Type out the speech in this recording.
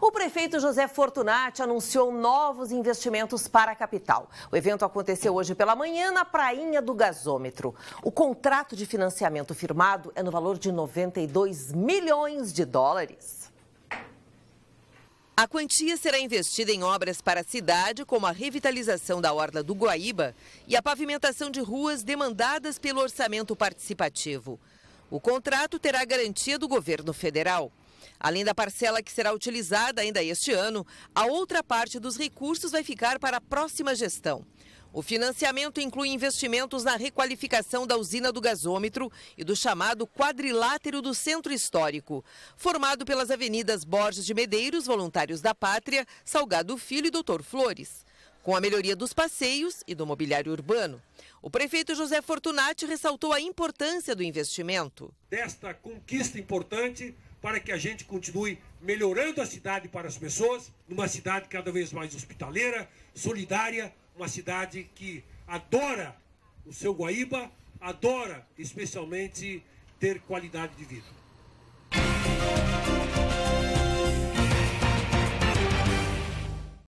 O prefeito José Fortunati anunciou novos investimentos para a capital. O evento aconteceu hoje pela manhã na Prainha do Gasômetro. O contrato de financiamento firmado é no valor de 92 milhões de dólares. A quantia será investida em obras para a cidade, como a revitalização da Orla do Guaíba e a pavimentação de ruas demandadas pelo orçamento participativo. O contrato terá garantia do governo federal. Além da parcela que será utilizada ainda este ano, a outra parte dos recursos vai ficar para a próxima gestão. O financiamento inclui investimentos na requalificação da usina do gasômetro e do chamado quadrilátero do centro histórico, formado pelas avenidas Borges de Medeiros, Voluntários da Pátria, Salgado Filho e Doutor Flores, com a melhoria dos passeios e do mobiliário urbano. O prefeito José Fortunati ressaltou a importância do investimento. Desta conquista importante para que a gente continue melhorando a cidade para as pessoas, numa cidade cada vez mais hospitaleira, solidária, uma cidade que adora o seu Guaíba, adora especialmente ter qualidade de vida.